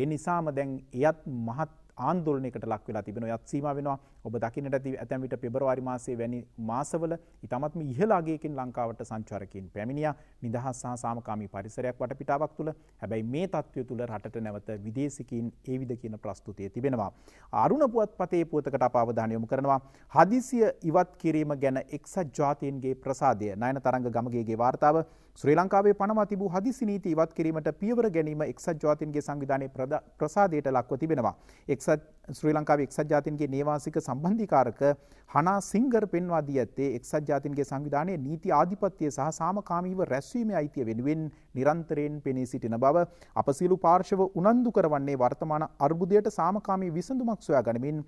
ඒ නිසාම දැන් එයත් මහත් ආන්දෝලනයකට ලක් වෙලා තිබෙන යත් සීම වෙනවා ඔබ දකින්නට ඇති ඇතැම් විට පෙබරවාරි මාසේ වැනි මාසවල ඉතාමත්ම ඉහලාගේකින් ලංකාවට සංචාරකයන් පැමිණියා නිදහස් සහ සාමකාමී පරිසරයක් වටපිටාවක් තුළ හැබැයි මේ තත්ත්වය තුළ රටට නැවත විදේශිකින් ඒවිද කියන ප්‍රස්තුතිය තිබෙනවා. අරුණ පුවත්පතේ පුවතකට අප අවධානය යොමු කරනවා හදිසිය ඉවත් කිරීම ගැන එක්සත් ජාතීන්ගේ ප්‍රසාදය නයන තරංග ගමගේගේ වාර්තාව ශ්‍රී ලංකාවේ පනවා තිබූ හදිසි නීති ඉවත් කිරීමට පියවර ගැනීම එක්සත් ජාතීන්ගේ සංවිධානයේ ප්‍රසාදයට ලක්ව තිබෙනවා. එක්සත් ශ්‍රී ලංකාව එක්සත් ජාතින්ගේ නේවාසික සම්බන්ධිකාරක හනා සිංගර් පෙන්වා දී ඇත්තේ එක්සත් ජාතින්ගේ සංවිධානයේ නීති ආධිපත්‍යය සහ සාමකාමීව රැස්වීමේ අයිතිය වෙනුවෙන් නිරන්තරයෙන් පෙනී සිටින බව අප සියලු පාර්ශව උනන්දු කරවන්නේ වර්තමාන අර්බුදයට සාමකාමී විසඳුමක් සොයා ගනිමින්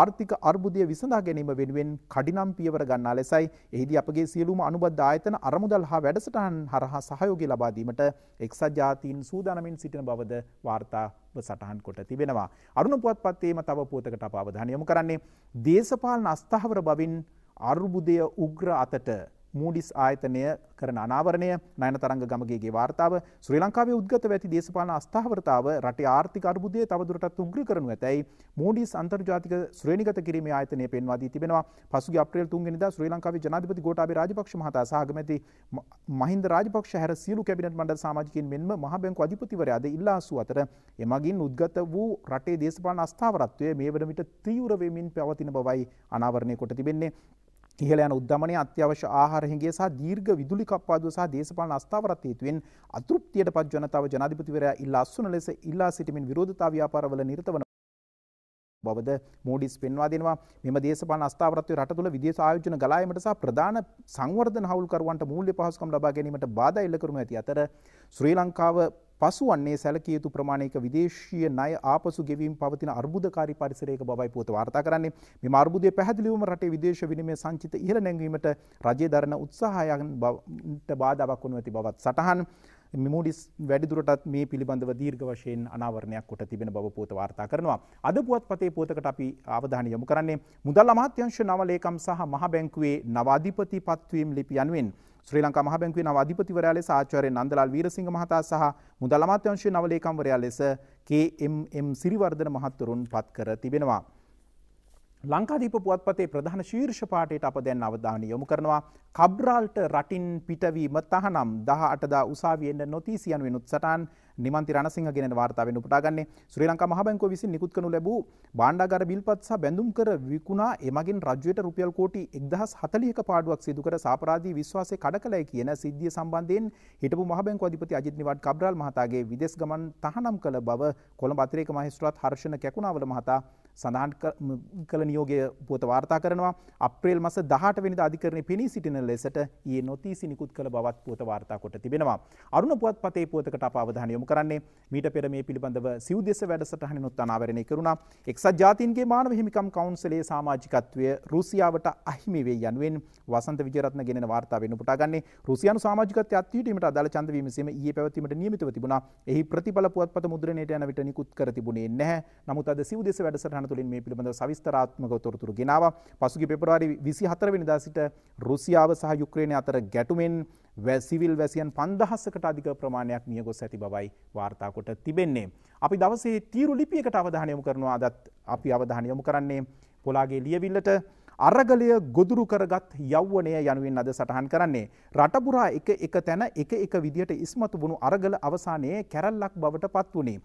ආර්ථික අර්බුදය විසඳා ගැනීම වෙනුවෙන් කඩිනම් පියවර ගන්නා ලෙසයි එහිදී අපගේ සියලුම අනුබද්ධ ආයතන අරමුදල් හා වැඩසටහන් හරහා සහයෝගය ලබා දීමට එක්සත් ජාතීන් සූදානමින් සිටින බවද වාර්තා සටහන් කොට තිබෙනවා. අරුණ පුවත්පත්තේම තව පුවතකට අප අවධානය යොමු කරන්නේ දේශපාලන අස්ථාවර බවින් අර්බුදය උග්‍ර අතට මූඩිස් ආයතනය කරන අනාවරණය නයන තරංග ගමගේගේ වාර්තාව ශ්‍රී ලංකාවේ උද්ගත ඇති දේශපාලන අස්ථාවරතාව රටේ ආර්ථික අර්බුදය තවදුරටත් උංග්‍ර කරනු ඇතැයි මූඩිස් අන්තර්ජාතික ශ්‍රේණිගත කිරීම ආයතනය පෙන්වා දී තිබෙනවා පසුගිය අප්‍රේල් 3 වෙනිදා ශ්‍රී ලංකාවේ ජනාධිපති ගෝඨාභය රාජපක්ෂ මහතා සහ අගමැති මහින්ද රාජපක්ෂ හැර සියලු කැබිනට් මණ්ඩල සමාජිකයින් මෙන්ම මහ බැංකු අධිපතිවරයාද ඉල්ලා අසූ අතර එමගින් උද්ගත වූ රටේ දේශපාලන අස්ථාවරත්වය මේ වන විට තීව්‍ර වෙමින් පවතින බවයි අනාවරණය කොට තිබෙන්නේ ඉහළ යන උද්ධමනය අත්‍යවශ්‍ය ආහාර හිඟය සහ දීර්ඝ විදුලි කප්පාදුව සහ දේශපාලන අස්ථාවරත් හේතුවෙන් අතෘප්තියට පත් ජනතාව ජනාධිපතිවරයා ඉල්ලා අස්වන ලෙස ඉල්ලා සිටමින් විරෝධතා ව්‍යාපාරවල නිරත වන බවද මෝඩිස් පෙන්වා දෙනවා මෙම දේශපාලන අස්ථාවරත්වය රට තුළ විදේශ ආයෝජන ගලායීමට සහ ප්‍රධාන සංවර්ධන හවුල්කරුවන්ට මූල්‍ය පහසුකම් ලබා ගැනීමට බාධා එල්ල කරනු ඇති අතර ශ්‍රී ලංකාව පසු වන්නේ සැලකිය යුතු ප්‍රමාණයක විදේශීය ණය ආපසු ගෙවීම පවතින අර්බුදකාරී පරිසරයක බවයි පුවත වාර්තා කරන්නේ. මේ අර්බුදය පැහැදිලිවම රටේ විදේශ විනිමය සංචිත ඉහළ නැංවීමට රජය දරන උත්සාහයන්ට බාධාවක් වනු ඇති බවත් සටහන්. මිමෝඩිස් වැඩිදුරටත් මේ පිළිබඳව දීර්ඝ වශයෙන් අනාවරණයක් කොට තිබෙන බව පෝත වාර්තා කරනවා. අද පුවත් පතේ පෝතකට අපි අවධානය යොමු කරන්නේ මුදල් අමාත්‍යංශ නවලේකම් සහ මහ බැංකුවේ නවාධිපති පත්වීම් ලිපි යනුවෙන් ශ්‍රී ලංකා මහ බැංකුවේ නව අධිපතිවරයා ලෙස ආචාර්ය නන්දලාල් වීරසිංහ මහතා සහ මුදල් අමාත්‍යාංශයේ නව ලේකම්වරයා ලෙස KMM සිරිවර්ධන මහත්වරුන් පත් කර තිබෙනවා. ලංකාදීප පුවත්පතේ ප්‍රධාන ශීර්ෂ පාටයට අප දැන් අවධානය යොමු කරනවා කබ්රාල්ට රටින් පිටවීම තහනම් 18 දා උසාවියෙන් නොතී සියන වෙනුත් සටහන් නිමන්ති රණසිංහ ගෙන වාර්තාවෙන් උපුටාගන්නේ ශ්‍රී ලංකා මහ බැංකුව විසින් නිකුත් කරනු ලැබූ භාණ්ඩාගාර බිල්පත් සහ බැඳුම් කර විකුණා එමගින් රජයට රුපියල් කෝටි 1040ක පාඩුවක් සිදු කර සාපරාධී විශ්වාසය කඩ කළයි කියන සිද්ධිය සම්බන්ධයෙන් හිටපු මහ බැංකුව අධිපති අජිත් නිවාඩ් කබ්‍රාල් මහතාගේ විදේශ ගමන් තහනම් කළ බව කොළඹ අතිරේක මහේස්ත්‍රාත් හර්ෂණ කැකුණාවල මහතා සඳහන් කළ නියෝගය පුවත වාර්තා කරනවා අප්‍රේල් මස දහට වෙනිද අධිකරණය පිණී සිටින ලෙසට ඒ නොතීසි නිකුත් කළ බවත් පුවත වාර්තා කොට තිබෙනවා. අරුණ පුවත් පතේ පුවතකට අප අවධානය යොමු කරන්නේ මීට පෙර මේ පිළිබඳව සිව්දෙස වැඩසටහනනුත් අනාවරණය කරුණා එක්සත් ජාතින්ගේ මානව හිමිකම් කවුන්සලේ සමාජිකත්වය රුසියාවට අහිමි වේ යනුවෙන් වසන්ත විජයරත්න ගෙනෙන වාර්තාවෙන් උපුටාගන්නේ රුසියානු සමාජිකත්වය අත්හිටීමට අදාළ ඡන්ද වීමසීම ඊයේ පැවැත්වීමට නියමිතව තිබුණා. එහි ප්‍රතිඵල පුවත්පත මුද්‍රණයට යන විට නිකුත් කර තිබුණේ නැහැ. නමුත් අද සිව්දෙස වැඩසටහන තුළින් මේ පිළිබඳව සවිස්තරාත්මකව තොරතුරු ගෙනාවා. පසුගිය පෙබරවාරි 24 වෙනිදා සිට රුසියාව සහ යුක්‍රේනය අතර ගැටුමෙන් සිවිල් වැසියන් පන්දහස්සකට අධික ප්‍රමාණයක් මියගොස් ඇති බවයි වාර්තාකොට තිබෙන්නේ. අපි දවසේ තීරු ලිපියකට අවධානයමු කරනවා අදත් අපි අවධානයමු කරන්නේ පොලාගේ ලියවිල්ලට අරගලය ගොදුරු කරගත් යෞවනය යනුවෙන් අද සටහන් කරන්නේ. රටපුරා එක එක තැන එක එක විදිහට ඉස්මතු වුණු අරගල අවසානයේ කැරල්ලක් බවට පත් වුණේ.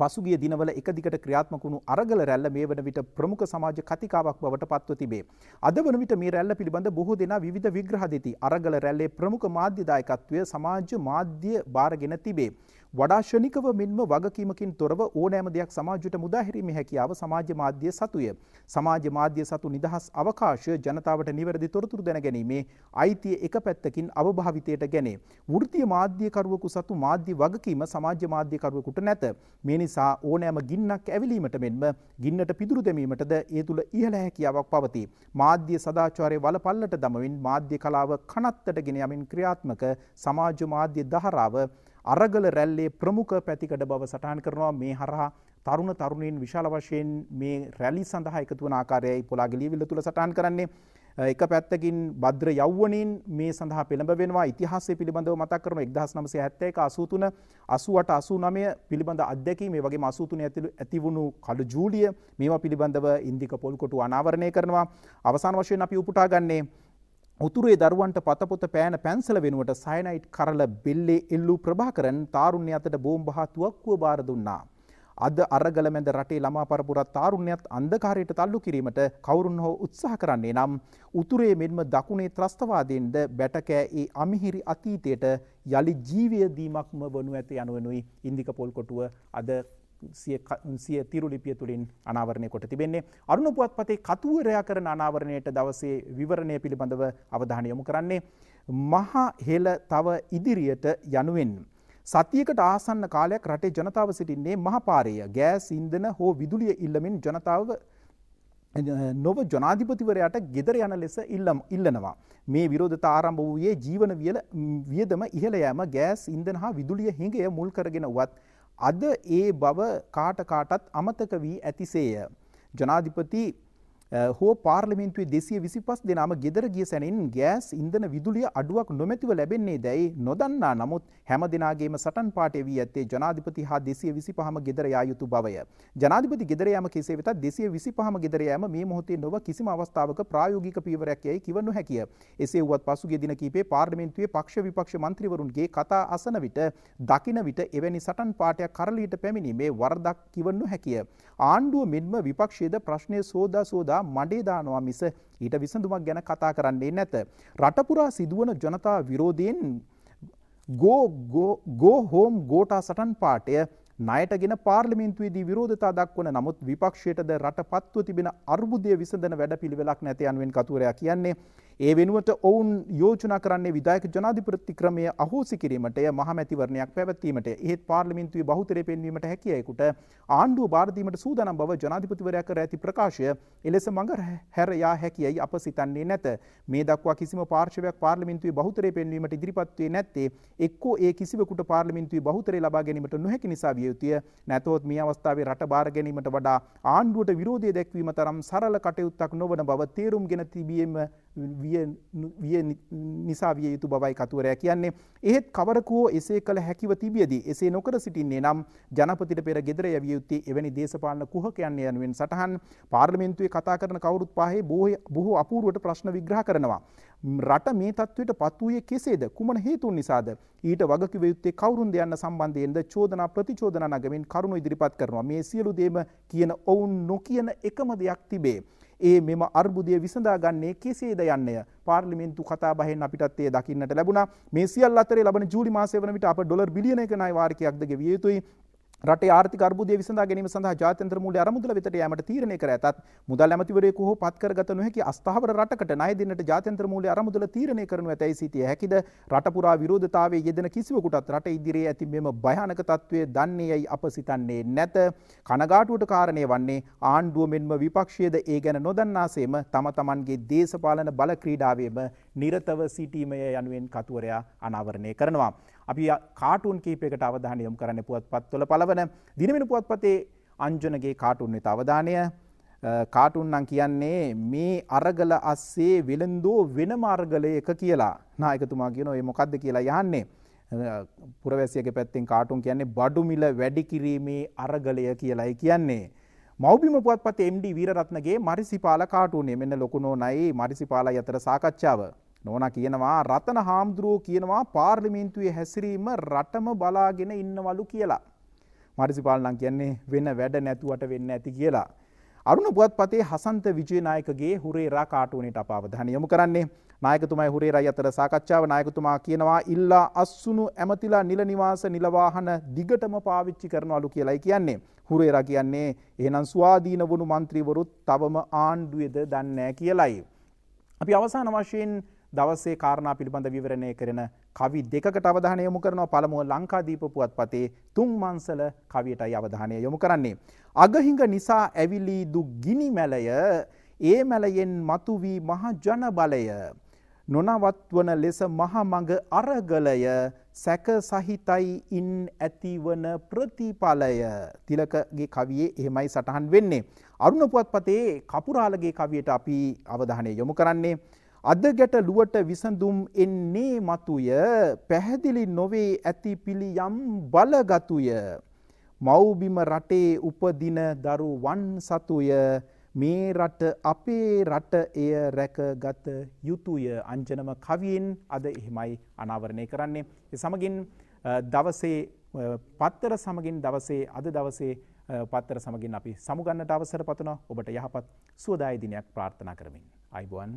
පසුගිය දිනවල එක දිගට ක්‍රියාත්මක වුණු අරගල රැල්ල මේ වන විට ප්‍රමුඛ සමාජ කතිකාවක් බවට පත්ව තිබේ. අද වන විට මේ රැල්ල පිළිබඳ බොහෝ දෙනා විවිධ විග්‍රහ දෙති. අරගල රැල්ලේ ප්‍රමුඛ මාධ්‍ය දායකත්වය සමාජ මාධ්‍ය බාරගෙන තිබේ. වඩා ශනිකව මෙන්ම වගකීමකින් තොරව ඕනෑම දෙයක් සමාජයට මුදාහැරීමේ හැකියාව සමාජ මාධ්‍ය සතුය. සමාජ මාධ්‍ය සතු නිදහස් අවකාශ ජනතාවට නිවැරදි තොරතුරු දැනගැනීමේ අයිතිය එක පැත්තකින් අවභාවිතයට ගැනේ. වෘත්තීය මාධ්‍යකරුවෙකු සතු මාධ්‍ය වගකීම සමාජ මාධ්‍යකරුවෙකුට නැත. මේ නිසා ඕනෑම ගින්නක් ඇවිලීමට මෙන්ම ගින්නට පිදුරු දැමීමටද ඒ තුළ ඉහළ හැකියාවක් පවතී. මාධ්‍ය සදාචාරයේ වලපල්ලට දමමින් මාධ්‍ය කලාව කනත්තට ගෙන යමින් ක්‍රියාත්මක සමාජ මාධ්‍ය දහරාව අරගල රැල්ලේ ප්‍රමුඛ පැතිකඩ බව සටහන් කරනවා මේ හරහා තරුණ තරුණීන් විශාල වශයෙන් මේ රැලි සඳහා එකතු වන ආකාරයයි පොලාගලියවිල්ල තුළ සටහන් කරන්නේ එක පැත්තකින් බද්‍ර යෞවනින් මේ සඳහා පෙළඹ වෙනවා ඉතිහාසය පිළිබඳව මතක් කරන 1971 83 88 89 පිළිබඳ අත්දැකීම් මේ වගේම 83 ඇතුළු ඇති වුණු කළු ජූලිය මේවා පිළිබඳව ඉන්දික පොල්කොටු අනාවරණය කරනවා අවසාන වශයෙන් අපි උපුටා ගන්නේ උතුරේ දරුවන්ට පතපොත පෑන පැන්සල වෙනුවට සයනයිට් කරල බෙල්ලේ එල්ලූ ප්‍රභාකරන් තාරුණ්‍ය අතට බෝම්බ හා තුවක්කුව බාර දුන්නා. අද අරගලමැද රටේ ළමා පරපුරත් තාරුණ්‍යත් අන්දකාරයට තල්ලු කිරීමට කවුරුන් හෝ උත්සාහ කරන්නේ නම් උතුරේ මෙන්ම දකුණේ ත්‍රස්තවාදයෙන්ද බැටකෑ ඒ අමිහිරි අතීතයට යළි ජීවය දීමක්ම වනු ඇත යනුවනුයි ඉන්දික පොල්කොටුව අද සිය තිරුලිපිය තුළින් අනාවරණය කොට තිබෙන්නේ අරුණ පුවත්පතේ කතුවරයා කරන අනාවරණයට දවසේ විවරණය පිළිබඳව අවධානය යොමු කරන්නේ මහා හෙළ තව ඉදිරියට යනුවෙන්. සතියකට ආසන්න කාලයක් රටේ ජනතාව සිටින්නේ මහපාරය ගෑස් ඉන්දන හෝ විදුලිය ඉල්ලමින් ජනතාව නොව ජනාධිපතිවරයට ගෙදර යන ලෙස ඉල්ලම් ඉල්ලනවා. මේ විරෝධතා ආරම්භ වූයේ ජීවන වියදම ඉහළ යෑම ගෑස් ඉන්දන හා විදුලිය හිඟය මුල් කරගෙන වත් අද ඒ බව කාට කාටත් අමතක වී ඇතිසේය. ජනාධිපති හෝ පාර්ලිමින්තුවේ දෙසිය විසි පස් දෙනාම ගෙදර ගිය සැනින් ගෑස් ඉන්දන විදුලිය අඩුවක් නොමැතිව ලැබෙන්නේ දැයි නොදන්නා නමුත් හැම දෙනාගේම සටන් පාටය වී ඇත්තේ ජනාධිපති හා දෙසිය විසි පහම ගෙදර යායුතු බවය. ජනාධිපති ගෙදරයම කෙසේ වෙතත් දෙසිය විසි පහම ගෙදරයම මේ මොහොතේ නොව කිසිම අවස්ථාවක ප්‍රායෝගික පීවරයක් යැයි කිව නොහැකිය. එසේ වුවත් පසුගිය දින කීපේ පාර්ලිමේන්තුවේ පක්ෂ විපක්ෂ මන්ත්‍රීවරුන්ගේ කතා අසන විට දකින විට එවැනි සටන් පාටයක් කරලීට පැමිණීමේ වරදක් කිව නොහැකිය. ආණ්ඩුව මෙන්ම විපක්ෂයේද ප්‍රශ්නය සෝදා සෝදා මඩේ දානවා මිස ඊට විසඳුමක් ගැන කතා කරන්නේ නැත. රටපුරා සිදුවන ජනතා විරෝධයෙන් ගෝ හෝම් ගෝටා සටන් පාටය නයටගෙන පාර්ලිමින්තුවේදී විරෝධතා දක්වන නමුත් විපක්ෂයටද රට පත්ව තිබෙන අර්බුදය විසඳන වැඩ පිළිවෙලක් නැතයන්ුවෙන් කතුරයා කියන්නේ ඒ වෙනුවට ඔවුන් යෝජනා කරන්නේ විදායක ජනාධිපති ක්‍රමය අහෝසි කිරීමට මහමැතිවරණයක් පැවැත්වීමට ඒත් පාර්ලිමින්තුවේ බහුතරය පෙන්වීමට හැකියෙකුට ආණ්ඩුව බාරදීමට සූදානම් බව ජනාධිපතිවරයා කර ඇති ප්‍රකාශය එලෙස මඟ හැර යා හැකියයි අප සිතන්නේ නැත මේ දක්වා කිසිම පාර්ශවයක් පාර්ලිමින්තුවේ බහුතරය පෙන්වීමට ඉදිරිපත්වේ නැත්තේ එක්කෝ ඒ කිසිවෙකුට පාර්ලිමින්තුවේ බහුතරය ලබා ගැනීමට නොහැකි නිසා විය යුතුය නැතහොත් මේ අවස්ථාවේ රට බාර ගැනීමට වඩා ආණ්ඩුවට විරෝධය දැක්වීම තරම් සරල කටයුත්තක් නොවන බව තේරුම්ගෙන තිබීම නිසා විය යුතු බවයි කතුවරය කියන්නේ. එහෙත් කවරකෝ එසේ කළ හැකිව තිබියදී එසේ නොකර සිටින්නේ නම් ජනපතිට පෙර ගෙදර යවිය යුත්තේ එවැනි දේශපාලන කුහකයන් යනුවෙන් සටහන් පාර්ලිමේන්තුවේ කතා කරන කවුරුත් පහේ බොහෝ අපූරුවට ප්‍රශ්න විග්‍රහ කරනවා. රට මේ තත්ත්වයට පත් වූයේ කෙසේද කුමන හේතුන් නිසාද ඊට වගකිව යුත්තේ කවුරුන්ද යන්න සම්බන්ධයෙන්ද චෝදනා ප්‍රතිචෝදනා නගමින් කරුණු ඉදිරිපත් කරනවා මේ සියලු දේම කියන ඔවුන් නොකියන එකම දෙයක් තිබේ ඒ මෙම අර්බුදය විසඳාගන්නේ කෙසේද යන්නය පාර්ලිමෙන්තු කතාබහෙන් අපිටත් ඒ දකින්නට ලැබුණා මේ සියල් අතරේ ලබන ජූලි මාසය වන විට අප ඩොලර් බිලියන එක ණය වාරකයක්ද ගෙවිය යුතුයි රට ආර්ථික අර්බුදය විසඳා ගැනීම සඳහා ජාත්‍යන්තර මූල්‍ය අරමුදල වෙතට යාමට තීරණය කර ඇතත් මුදල් ඇමතිවරයෙකු හෝ පත් කරගත නොහැකි අස්ථාවර රටකට ණය දෙන්නට ජාත්‍යන්තර මූල්‍ය අරමුදල තීරණය කරනු ඇතැයි සිටිය හැකිද රට පුරා විරෝධතාවයේ යෙදෙන කිසිවෙකුටත් රට ඉදිරියේ ඇති මෙම භයානක තත්ත්වය දන්නේ යයි අප සිතන්නේ නැත කනගාටුවට කාරණය වන්නේ ආණ්ඩුව මෙන්ම විපක්ෂයේද ඒ ගැන නොදන්නාසේම තම තමන්ගේ දේශපාලන බල ක්‍රීඩාවේම නිරතව සිටීමය යනුවෙන් කතුවරයා අනාවරණය කරනවා අපි කාටුන් කීපයකට අවධානය යොමු කරන්න පුවත්පත්වල පළවන දිනවෙන පුවත්පතේ අංජනගේ කාටුන් වෙත අවධානය කාටුන් නම් කියන්නේ මේ අරගල අස්සේ වෙළඳෝ වෙනම අරගලයක කියලා නායකතුමා කියන ඔය මොකද්ද කියලා යන්නේ පුරවැසියගේ පැත්තෙන් කාටුන් කියන්නේ බඩු මිල වැඩි කිරීමේ අරගලය කියලායි කියන්නේ මෞබිම පුවත්පත MD වීරරත්නගේ මරිසිපාල කාටුනේ මෙන්න ලොකුනෝ නයි මරිසිපාලයි අතර සාකච්ඡාව නෝනා කියනවා රතන හාමුදුරුවෝ කියනවා පාර්ලිමේන්තුවේ හැසිරීම රටම බලාගෙන ඉන්නවලු කියලා. මරිසිපාලනම් කියන්නේ වෙන වැඩ නැතුවට වෙන්න ඇති කියලා. අරුණ පුවත්පතේ හසන්ත විජයනායකගේ හුරේරා කාටුවනට අපාවධාන යොමු කරන්නේ නායකතුමයි හුරේරයි අතර සාකච්ඡාව නායකතුමා කියනවා ඉල්ලා අස්සුණු ඇමතිලා නිලනිවාස නිලවාහන දිගටම පාවිච්චි කරනවලු කියලයි කියන්නේ. හුරේරා කියන්නේ එහනම් ස්වාධීන වුණු මන්ත්‍රීවරුත් තවම ආණ්ඩුවද දන්නෑ කියලයි. අපි අවසාන වශයෙන් දවසේ කාරණා පිළිබඳ විවරණය කරන කවි දෙකකට අවධානය යොමු කරනවා පළමුව ලංකාදීප පුවත්පතේ තුන් මංසල කවියටයි අවධානය යොමු කරන්නේ. අගහිඟ නිසා ඇවිලී දු ගිනි මැලය ඒ මැලයෙන් මතුවී මහ ජනබලය නොනවත්වන ලෙස මහමඟ අරගලය සැක සහිතයි ඉන් ඇතිවන ප්‍රතිඵලය තිලකගේ කවියේ එහෙමයි සටහන් වෙන්නේ. අරුණ පුවත්පතේ කපුරාලගේ කවියට අපි අවධානය යොමු කරන්නේ. අද ගැටලුවට විසඳුම් එන්නේ මතුය පැහැදිලි නොවේ ඇති පිළියම් බලගතුය. මව්බිම රටේ උපදින දරුවන් සතුය මේ රට අපේ රට එය රැකගත යුතුය අංජනම කවියෙන් අද එහෙමයි අනාවරණය කරන්නේ. සමගින් දවසේ පත්තර සමගින් දවසේ අද දවසේ පත්තර සමගින් අපි සමුගන්නට අවසර පතන ඔබට යහපත් සුවදාය දිනයක් ප්‍රාර්ථනා කරමින්. අයිබුවන්